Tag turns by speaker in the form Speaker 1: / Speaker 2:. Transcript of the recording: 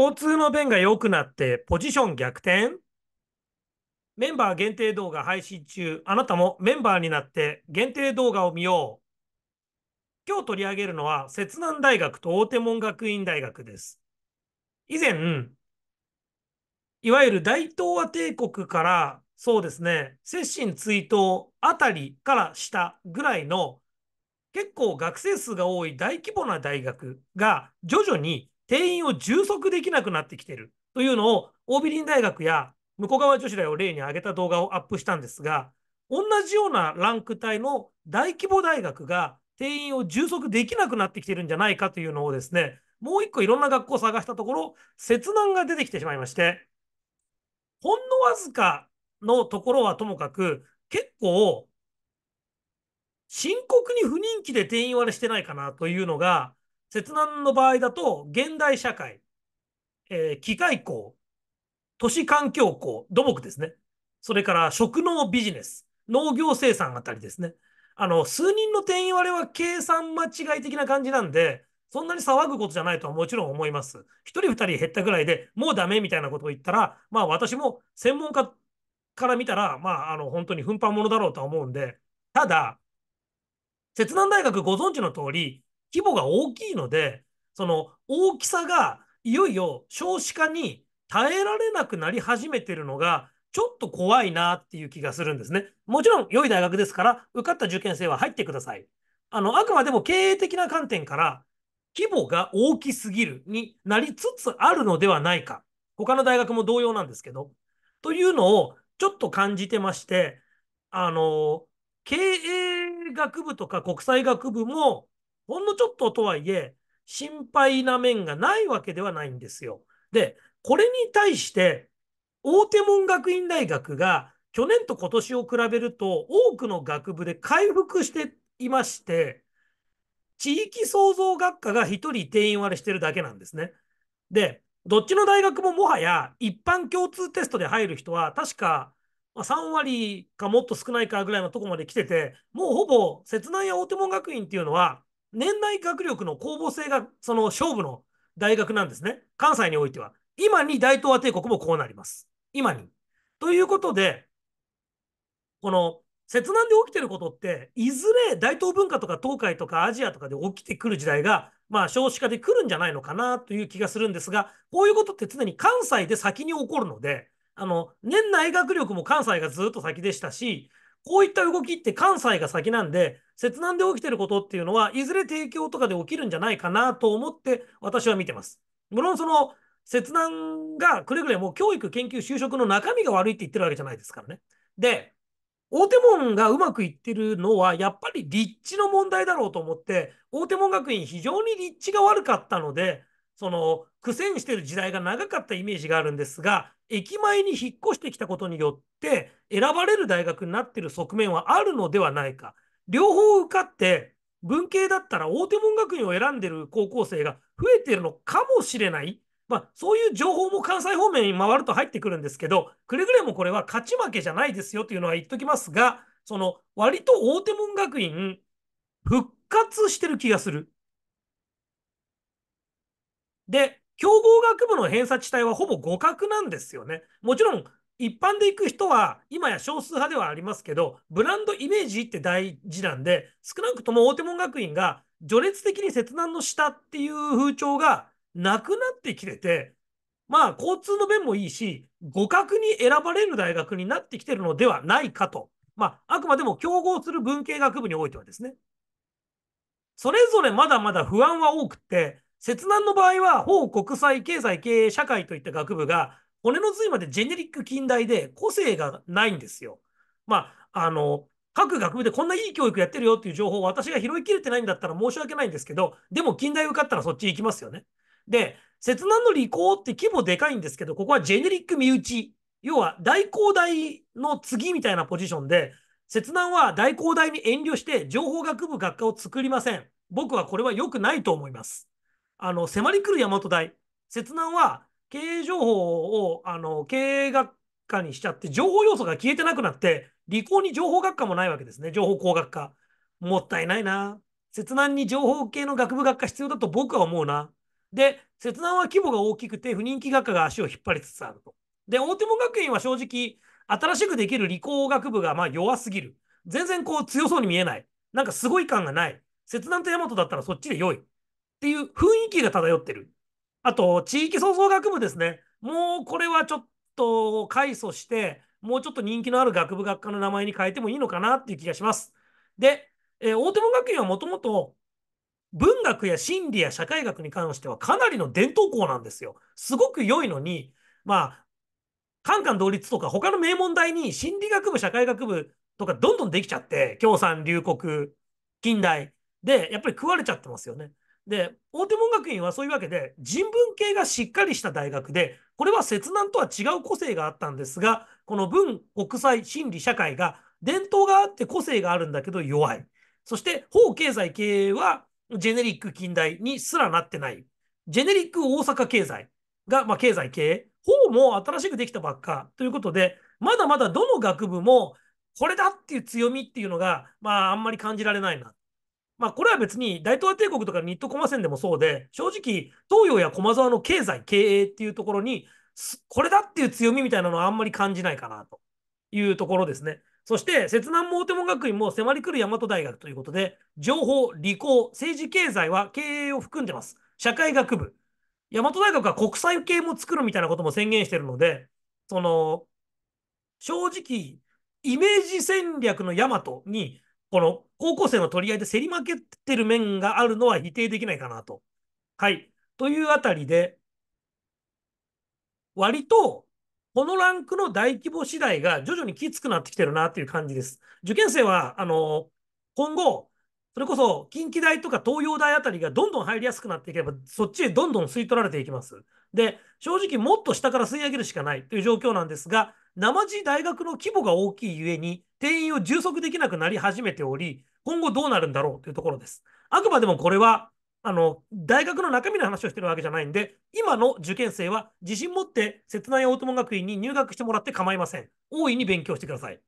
Speaker 1: 交通の便が良くなってポジション逆転メンバー限定動画配信中、あなたもメンバーになって限定動画を見よう。今日取り上げるのは、摂南大学と大手門学院大学です。以前、いわゆる大東亜帝国から、そうですね、摂津追悼あたりからしたぐらいの結構学生数が多い大規模な大学が徐々に定員を充足できなくなってきてるというのを、オービリン大学や向川女子大を例に挙げた動画をアップしたんですが、同じようなランク帯の大規模大学が定員を充足できなくなってきてるんじゃないかというのをですね、もう一個いろんな学校を探したところ、切断が出てきてしまいまして、ほんのわずかのところはともかく、結構、深刻に不人気で定員割れしてないかなというのが、切断の場合だと、現代社会、えー、機械工、都市環境工、土木ですね。それから食農ビジネス、農業生産あたりですね。あの、数人の定員割れは計算間違い的な感じなんで、そんなに騒ぐことじゃないとはもちろん思います。一人二人減ったぐらいでもうダメみたいなことを言ったら、まあ私も専門家から見たら、まああの本当に奮発者だろうとは思うんで、ただ、切断大学ご存知の通り、規模が大きいので、その大きさがいよいよ少子化に耐えられなくなり始めてるのが、ちょっと怖いなっていう気がするんですね。もちろん良い大学ですから、受かった受験生は入ってください。あの、あくまでも経営的な観点から、規模が大きすぎるになりつつあるのではないか。他の大学も同様なんですけど。というのをちょっと感じてまして、あの、経営学部とか国際学部もほんのちょっととはいえ、心配な面がないわけではないんですよ。で、これに対して、大手門学院大学が去年と今年を比べると多くの学部で回復していまして、地域創造学科が1人定員割れしてるだけなんですね。で、どっちの大学ももはや一般共通テストで入る人は確か3割かもっと少ないかぐらいのとこまで来てて、もうほぼ、切南や大手門学院っていうのは年内学力の公募性がその勝負の大学なんですね。関西においては。今に大東亜帝国もこうなります。今に。ということで、この、切断で起きてることって、いずれ大東文化とか東海とかアジアとかで起きてくる時代が、まあ少子化で来るんじゃないのかなという気がするんですが、こういうことって常に関西で先に起こるので、あの、年内学力も関西がずっと先でしたし、こういった動きって関西が先なんで、切断で起きてることっていうのは、いずれ提供とかで起きるんじゃないかなと思って、私は見てます。無論その、切断がくれぐれも教育、研究、就職の中身が悪いって言ってるわけじゃないですからね。で、大手門がうまくいってるのは、やっぱり立地の問題だろうと思って、大手門学院非常に立地が悪かったので、その苦戦してる時代が長かったイメージがあるんですが駅前に引っ越してきたことによって選ばれる大学になってる側面はあるのではないか両方受かって文系だったら大手門学院を選んでる高校生が増えてるのかもしれない、まあ、そういう情報も関西方面に回ると入ってくるんですけどくれぐれもこれは勝ち負けじゃないですよというのは言っときますがその割と大手門学院復活してる気がする。で、競合学部の偏差値帯はほぼ互角なんですよね。もちろん、一般で行く人は、今や少数派ではありますけど、ブランドイメージって大事なんで、少なくとも大手門学院が序列的に切断の下っていう風潮がなくなってきてて、まあ、交通の便もいいし、互角に選ばれる大学になってきてるのではないかと。まあ、あくまでも競合する文系学部においてはですね。それぞれまだまだ不安は多くて、切断の場合は、法国際経済経営社会といった学部が、骨の髄までジェネリック近代で個性がないんですよ。まあ、あの、各学部でこんないい教育やってるよっていう情報を私が拾いきれてないんだったら申し訳ないんですけど、でも近代受かったらそっち行きますよね。で、切断の理工って規模でかいんですけど、ここはジェネリック身内。要は大工大の次みたいなポジションで、切断は大工大に遠慮して情報学部学科を作りません。僕はこれは良くないと思います。あの、迫り来る大和大。切断は、経営情報を、あの、経営学科にしちゃって、情報要素が消えてなくなって、理工に情報学科もないわけですね。情報工学科。もったいないな。切断に情報系の学部学科必要だと僕は思うな。で、切断は規模が大きくて、不人気学科が足を引っ張りつつあると。で、大手門学院は正直、新しくできる理工学部がまあ弱すぎる。全然こう強そうに見えない。なんかすごい感がない。切断と大和だったらそっちで良い。っていう雰囲気が漂ってる。あと、地域創造学部ですね。もうこれはちょっと改祖して、もうちょっと人気のある学部学科の名前に変えてもいいのかなっていう気がします。で、えー、大手門学院はもともと文学や心理や社会学に関してはかなりの伝統校なんですよ。すごく良いのに、まあ、カンカン同立とか他の名門大に心理学部、社会学部とかどんどんできちゃって、共産、流国、近代で、やっぱり食われちゃってますよね。で、大手門学院はそういうわけで、人文系がしっかりした大学で、これは切断とは違う個性があったんですが、この文、国際、心理、社会が伝統があって個性があるんだけど弱い。そして、法経済経営はジェネリック近代にすらなってない。ジェネリック大阪経済が、まあ、経済経営。法も新しくできたばっかということで、まだまだどの学部もこれだっていう強みっていうのが、まあ、あんまり感じられないな。まあ、これは別に大東亜帝国とかニ日東駒戦でもそうで、正直、東洋や駒沢の経済、経営っていうところに、これだっていう強みみたいなのはあんまり感じないかなというところですね。そして、摂南も大手門学院も迫り来る大和大学ということで、情報、理工、政治経済は経営を含んでます。社会学部。大和大学は国際系も作るみたいなことも宣言してるので、その、正直、イメージ戦略の大和にこの高校生の取り合いで競り負けてる面があるのは否定できないかなと。はい。というあたりで、割と、このランクの大規模次第が徐々にきつくなってきてるなっていう感じです。受験生は、あの、今後、それこそ近畿大とか東洋大あたりがどんどん入りやすくなっていけば、そっちへどんどん吸い取られていきます。で、正直もっと下から吸い上げるしかないという状況なんですが、生地大学の規模が大きいゆえに、定員を充足できなくなり始めており、今後どうなるんだろうというところです。あくまでもこれは、あの、大学の中身の話をしてるわけじゃないんで、今の受験生は自信持って、切ない大友学院に入学してもらって構いません。大いに勉強してください。